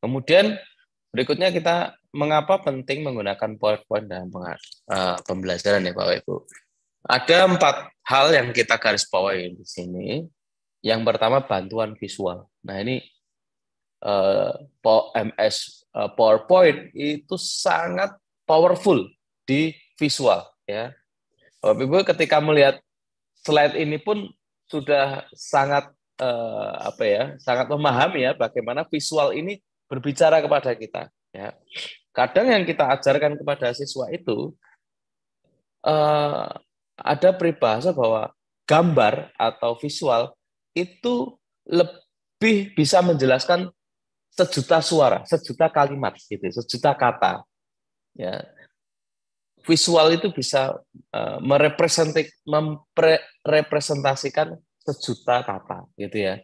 Kemudian berikutnya kita mengapa penting menggunakan PowerPoint dalam uh, pembelajaran ya Bapak Ibu. Ada empat hal yang kita garis bawahi di sini. Yang pertama bantuan visual. Nah ini uh, eh, MS eh, PowerPoint itu sangat powerful di visual ya. Bapak Ibu ketika melihat slide ini pun sudah sangat eh, apa ya, sangat memahami ya bagaimana visual ini berbicara kepada kita. Ya. Kadang yang kita ajarkan kepada siswa itu uh, ada peribahasa bahwa gambar atau visual itu lebih bisa menjelaskan sejuta suara, sejuta kalimat, gitu, sejuta kata. Ya. Visual itu bisa eh, merepresentasikan sejuta kata, gitu ya.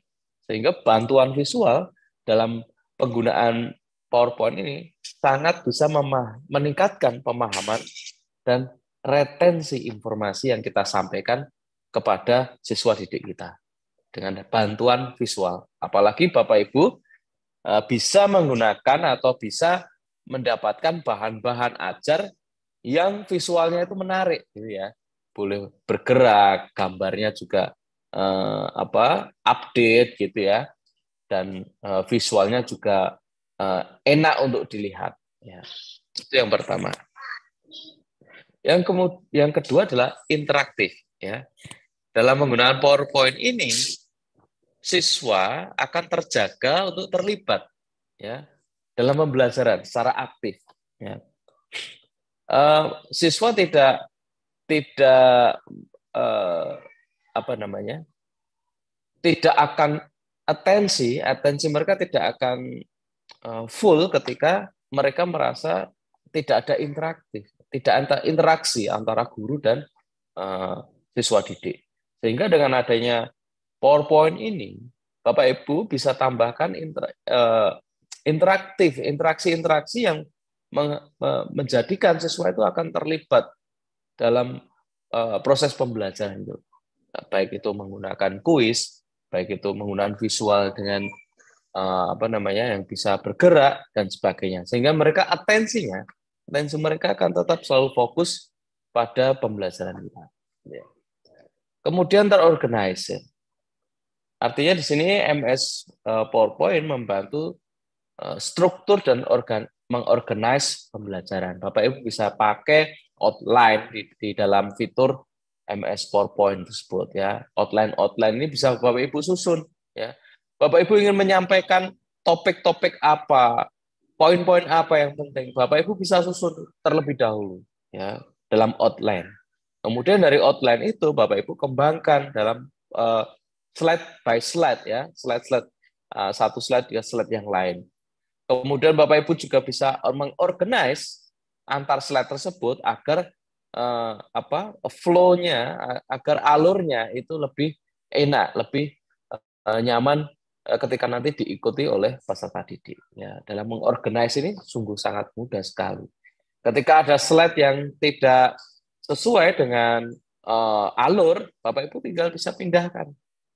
Sehingga bantuan visual dalam penggunaan PowerPoint ini sangat bisa meningkatkan pemahaman dan retensi informasi yang kita sampaikan kepada siswa didik kita dengan bantuan visual. Apalagi Bapak Ibu e, bisa menggunakan atau bisa mendapatkan bahan-bahan ajar yang visualnya itu menarik gitu ya. Boleh bergerak, gambarnya juga eh, apa? update gitu ya dan uh, visualnya juga uh, enak untuk dilihat. Ya. Itu yang pertama. Yang yang kedua adalah interaktif. Ya. Dalam menggunakan PowerPoint ini, siswa akan terjaga untuk terlibat ya dalam pembelajaran secara aktif. Ya. Uh, siswa tidak tidak uh, apa namanya tidak akan atensi atensi mereka tidak akan eh, full ketika mereka merasa tidak ada interaktif, tidak ada interaksi antara guru dan eh, siswa didik. Sehingga dengan adanya PowerPoint ini, Bapak Ibu bisa tambahkan eh, interaktif, interaksi-interaksi yang menjadikan siswa itu akan terlibat dalam proses pembelajaran itu. Baik itu menggunakan kuis, baik itu penggunaan visual dengan uh, apa namanya yang bisa bergerak dan sebagainya sehingga mereka atensinya atensi mereka akan tetap selalu fokus pada pembelajaran kita ya. kemudian terorganisir artinya di sini MS eh, PowerPoint membantu eh, struktur dan organ mengorganize pembelajaran Bapak Ibu bisa pakai outline di, di dalam fitur MS PowerPoint tersebut ya. Outline-outline ini bisa Bapak Ibu susun ya. Bapak Ibu ingin menyampaikan topik-topik apa, poin-poin apa yang penting. Bapak Ibu bisa susun terlebih dahulu ya dalam outline. Kemudian dari outline itu Bapak Ibu kembangkan dalam uh, slide by slide ya, slide-slide uh, eh, satu slide ke slide yang lain. Kemudian Bapak Ibu juga bisa mengorganize antar slide tersebut agar uh, apa flow agar alurnya itu lebih enak, lebih uh, nyaman eh, ketika nanti diikuti oleh peserta didik. Ya, dalam mengorganize ini sungguh sangat mudah sekali. Ketika ada slide yang tidak sesuai dengan uh, alur, Bapak Ibu tinggal bisa pindahkan,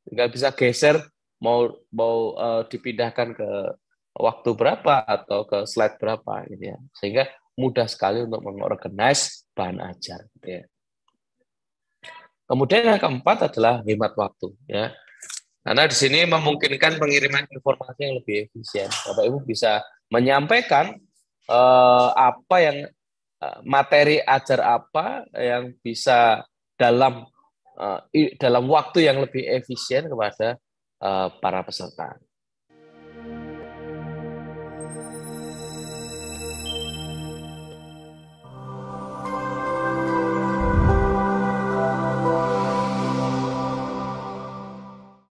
tinggal bisa geser mau mau uh, dipindahkan ke waktu berapa atau ke slide berapa gitu ya. Sehingga mudah sekali untuk mengorganize bahan ajar. Gitu ya. Kemudian yang keempat adalah hemat waktu. Ya. Karena di sini memungkinkan pengiriman informasi yang lebih efisien. Bapak Ibu bisa menyampaikan eh, apa yang eh, materi ajar apa yang bisa dalam eh, dalam waktu yang lebih efisien kepada eh, para peserta.